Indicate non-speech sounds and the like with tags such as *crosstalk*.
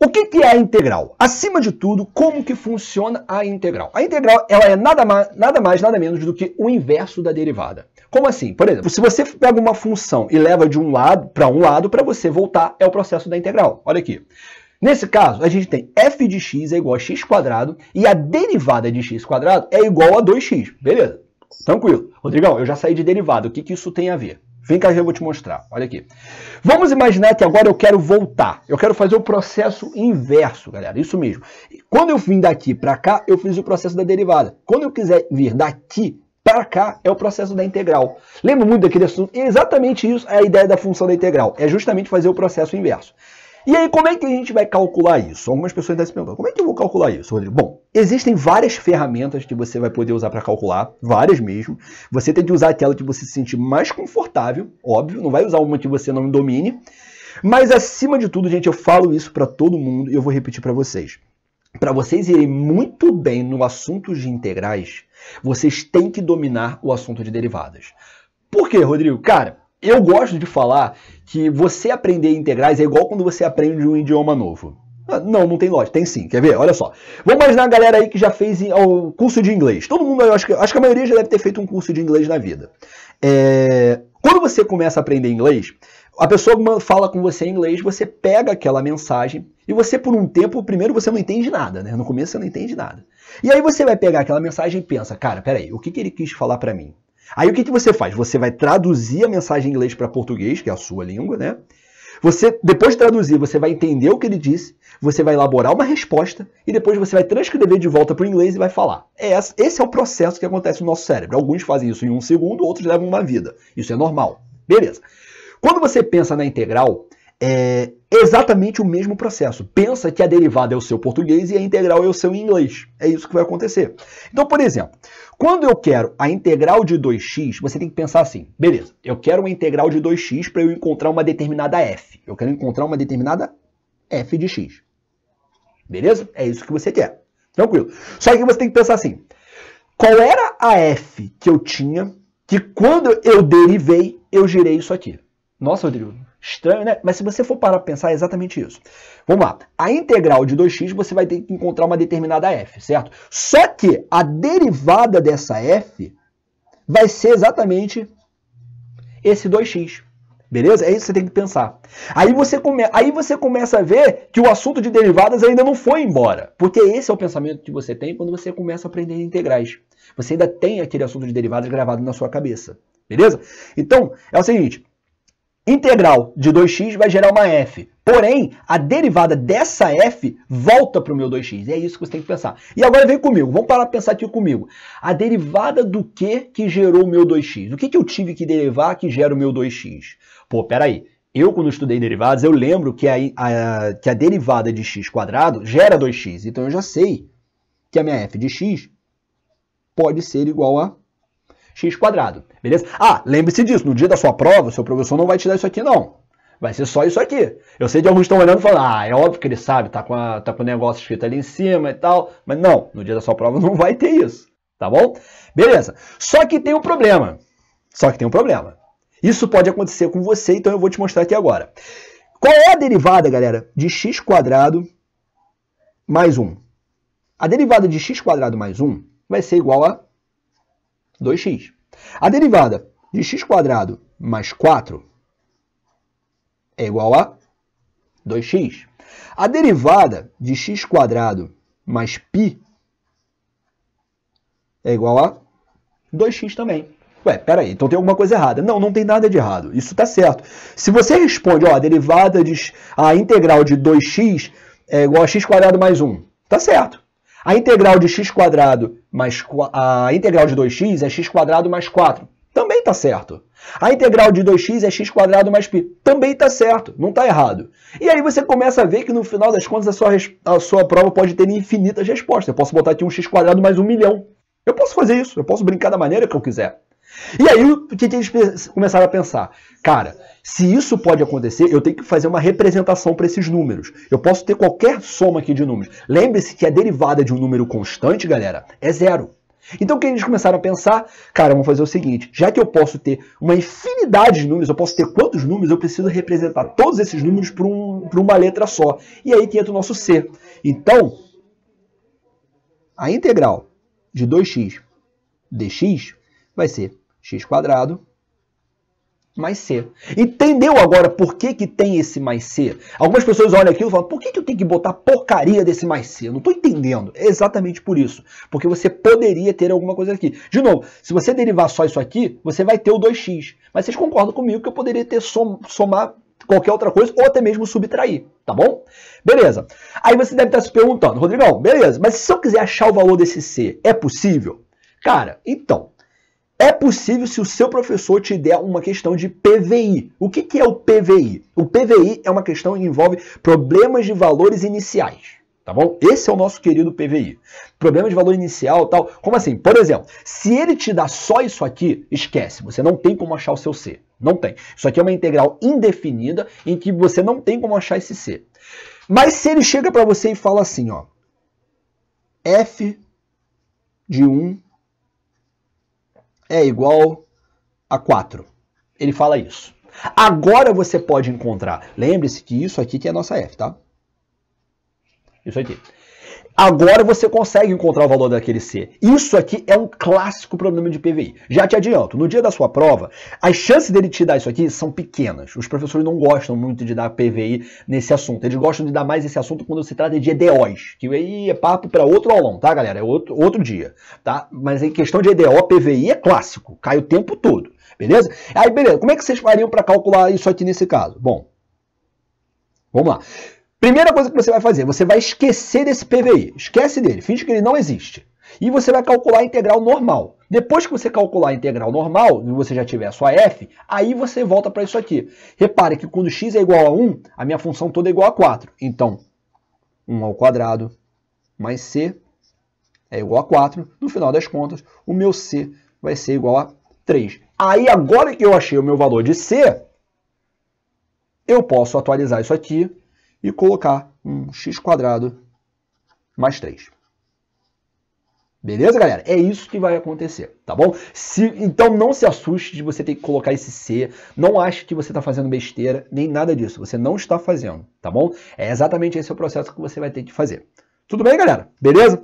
O que, que é a integral? Acima de tudo, como que funciona a integral? A integral ela é nada mais, nada mais, nada menos do que o inverso da derivada. Como assim? Por exemplo, se você pega uma função e leva de um lado para um lado, para você voltar, é o processo da integral. Olha aqui. Nesse caso, a gente tem f de x é igual a x quadrado e a derivada de x quadrado é igual a 2x. Beleza, tranquilo. Rodrigão, eu já saí de derivada, o que, que isso tem a ver? Vem cá, eu vou te mostrar. Olha aqui. Vamos imaginar que agora eu quero voltar. Eu quero fazer o processo inverso, galera. Isso mesmo. Quando eu vim daqui para cá, eu fiz o processo da derivada. Quando eu quiser vir daqui para cá, é o processo da integral. Lembro muito daquele assunto? exatamente isso é a ideia da função da integral. É justamente fazer o processo inverso. E aí, como é que a gente vai calcular isso? Algumas pessoas estão se perguntando, como é que eu vou calcular isso, Rodrigo? Bom, Existem várias ferramentas que você vai poder usar para calcular, várias mesmo. Você tem que usar aquela que você se sentir mais confortável, óbvio, não vai usar uma que você não domine. Mas acima de tudo, gente, eu falo isso para todo mundo e eu vou repetir para vocês. Para vocês irem muito bem no assunto de integrais, vocês têm que dominar o assunto de derivadas. Por quê, Rodrigo? Cara, eu gosto de falar que você aprender integrais é igual quando você aprende um idioma novo. Ah, não, não tem lógica. Tem sim. Quer ver? Olha só. Vamos imaginar a galera aí que já fez o curso de inglês. Todo mundo, eu acho que, acho que a maioria já deve ter feito um curso de inglês na vida. É... Quando você começa a aprender inglês, a pessoa fala com você em inglês, você pega aquela mensagem e você, por um tempo, primeiro você não entende nada, né? No começo você não entende nada. E aí você vai pegar aquela mensagem e pensa, cara, peraí, o que, que ele quis falar para mim? Aí o que, que você faz? Você vai traduzir a mensagem em inglês para português, que é a sua língua, né? Você, depois de traduzir, você vai entender o que ele disse, você vai elaborar uma resposta e depois você vai transcrever de volta para o inglês e vai falar. É esse é o processo que acontece no nosso cérebro. Alguns fazem isso em um segundo, outros levam uma vida. Isso é normal. Beleza. Quando você pensa na integral, é exatamente o mesmo processo. Pensa que a derivada é o seu português e a integral é o seu inglês. É isso que vai acontecer. Então, por exemplo, quando eu quero a integral de 2x, você tem que pensar assim: beleza, eu quero uma integral de 2x para eu encontrar uma determinada f. Eu quero encontrar uma determinada f de x. Beleza? É isso que você quer. Tranquilo. Só que você tem que pensar assim: qual era a f que eu tinha que quando eu derivei, eu girei isso aqui? Nossa, Rodrigo, Estranho, né? Mas se você for parar para pensar, é exatamente isso. Vamos lá. A integral de 2x você vai ter que encontrar uma determinada f, certo? Só que a derivada dessa f vai ser exatamente esse 2x. Beleza? É isso que você tem que pensar. Aí você, come... Aí você começa a ver que o assunto de derivadas ainda não foi embora. Porque esse é o pensamento que você tem quando você começa a aprender integrais. Você ainda tem aquele assunto de derivadas gravado na sua cabeça. Beleza? Então, é o seguinte integral de 2x vai gerar uma f. Porém, a derivada dessa f volta para o meu 2x. É isso que você tem que pensar. E agora vem comigo, vamos parar para pensar aqui comigo. A derivada do que que gerou o meu 2x? O que, que eu tive que derivar que gera o meu 2x? Pô, peraí. Eu, quando estudei derivadas, eu lembro que a, a, que a derivada de x quadrado gera 2x. Então, eu já sei que a minha f de x pode ser igual a x quadrado, beleza? Ah, lembre-se disso, no dia da sua prova, seu professor não vai te dar isso aqui não. Vai ser só isso aqui. Eu sei que alguns estão olhando e falando, ah, é óbvio que ele sabe, tá com, a, tá com o negócio escrito ali em cima e tal. Mas não, no dia da sua prova *laughs* não vai ter isso, tá bom? Beleza. Só que tem um problema. Só que tem um problema. Isso pode acontecer com você, então eu vou te mostrar aqui agora. Qual é a derivada, galera, de x quadrado mais 1? A derivada de x quadrado mais 1 vai ser igual a 2x. A derivada de x² mais 4 é igual a 2x. A derivada de x² mais π é igual a 2x também. Ué, peraí, então tem alguma coisa errada. Não, não tem nada de errado. Isso está certo. Se você responde, ó, a derivada de a integral de 2x é igual a x² mais 1, está certo. A integral de x² mais a integral de 2x é x mais 4. Também está certo. A integral de 2x é x mais π. Também está certo, não está errado. E aí você começa a ver que no final das contas a sua, a sua prova pode ter infinitas respostas. Eu posso botar aqui um x mais um milhão. Eu posso fazer isso, eu posso brincar da maneira que eu quiser. E aí, o que, eles começaram a pensar? Cara, se isso pode acontecer, eu tenho que fazer uma representação para esses números. Eu posso ter qualquer soma aqui de números. Lembre-se que a derivada de um número constante, galera, é zero. Então, o que eles começaram a pensar? Cara, vamos fazer o seguinte: já que eu posso ter uma infinidade de números, eu posso ter quantos números, eu preciso representar todos esses números para um, uma letra só. E aí que entra o nosso C. Então, a integral de 2x dx vai ser x quadrado mais c. Entendeu agora por que, que tem esse mais c? Algumas pessoas olham aquilo e falam, por que, que eu tenho que botar porcaria desse mais c? Eu não estou entendendo. É exatamente por isso. Porque você poderia ter alguma coisa aqui. De novo, se você derivar só isso aqui, você vai ter o 2x. Mas vocês concordam comigo que eu poderia ter som, somar qualquer outra coisa ou até mesmo subtrair, tá bom? Beleza. Aí você deve estar se perguntando, Rodrigão, beleza, mas se eu quiser achar o valor desse c, é possível? Cara, então, é possível se o seu professor te der uma questão de PVI. O que, que é o PVI? O PVI é uma questão que envolve problemas de valores iniciais. Tá bom? Esse é o nosso querido PVI. Problema de valor inicial tal. Como assim? Por exemplo, se ele te dá só isso aqui, esquece. Você não tem como achar o seu C. Não tem. Isso aqui é uma integral indefinida em que você não tem como achar esse C. Mas se ele chega para você e fala assim, ó, f de 1 é igual a 4. Ele fala isso. Agora você pode encontrar. Lembre-se que isso aqui que é a nossa F, tá? Isso aqui. Agora você consegue encontrar o valor daquele C. Isso aqui é um clássico problema de PVI. Já te adianto, no dia da sua prova, as chances dele te dar isso aqui são pequenas. Os professores não gostam muito de dar PVI nesse assunto. Eles gostam de dar mais esse assunto quando se trata de EDOs, que aí é papo para outro aulão, tá, galera? É outro, outro dia, tá? Mas em questão de EDO, PVI é clássico, cai o tempo todo, beleza? Aí, beleza, como é que vocês fariam para calcular isso aqui nesse caso? Bom, vamos lá. Primeira coisa que você vai fazer, você vai esquecer desse PVI. Esquece dele, finge que ele não existe. E você vai calcular a integral normal. Depois que você calcular a integral normal, e você já tiver a sua f, aí você volta para isso aqui. Repare que quando x é igual a 1, a minha função toda é igual a 4. Então, 1 ao quadrado mais c é igual a 4. No final das contas, o meu c vai ser igual a 3. Aí, agora que eu achei o meu valor de c, eu posso atualizar isso aqui e colocar um x quadrado mais 3. Beleza, galera? É isso que vai acontecer, tá bom? Se, então não se assuste de você ter que colocar esse C, não ache que você está fazendo besteira, nem nada disso. Você não está fazendo, tá bom? É exatamente esse é o processo que você vai ter que fazer. Tudo bem, galera? Beleza?